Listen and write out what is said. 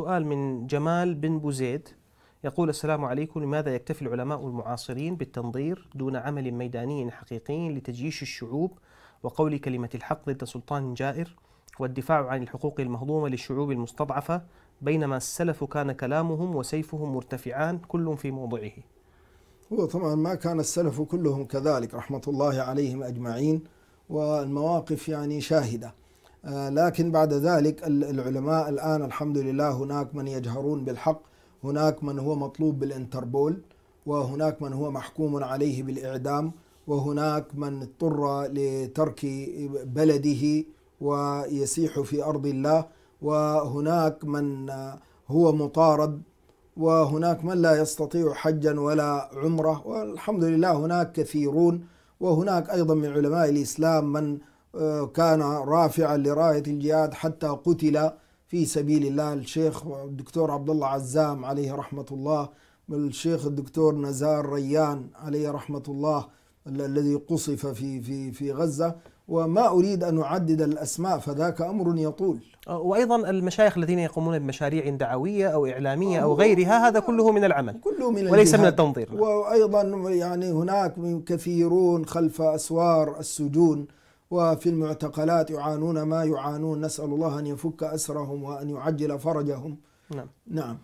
سؤال من جمال بن بوزيد يقول السلام عليكم لماذا يكتفي العلماء المعاصرين بالتنظير دون عمل ميداني حقيقي لتجيش الشعوب وقول كلمة الحق ضد سلطان جائر والدفاع عن الحقوق المهضومة للشعوب المستضعفة بينما السلف كان كلامهم وسيفهم مرتفعان كل في موضعه هو طبعا ما كان السلف كلهم كذلك رحمة الله عليهم أجمعين والمواقف يعني شاهدة آه، لكن بعد ذلك العلماء الآن الحمد لله هناك من يجهرون بالحق هناك من هو مطلوب بالانتربول وهناك من هو محكوم عليه بالإعدام وهناك من اضطر لترك بلده ويسيح في أرض الله وهناك من هو مطارد وهناك من لا يستطيع حجا ولا عمره والحمد لله هناك كثيرون وهناك ايضا من علماء الاسلام من كان رافعا لراية الجهاد حتى قتل في سبيل الله الشيخ الدكتور عبد الله عزام عليه رحمة الله الشيخ الدكتور نزار ريان عليه رحمة الله الذي قصف في في في غزة وما أريد أن أعدد الأسماء فذاك أمر يطول أه، وأيضا المشايخ الذين يقومون بمشاريع دعوية أو إعلامية أو أه، غيرها هذا كله من العمل كله من وليس من التنظير وأيضا يعني هناك كثيرون خلف أسوار السجون وفي المعتقلات يعانون ما يعانون نسأل الله أن يفك أسرهم وأن يعجل فرجهم نعم, نعم.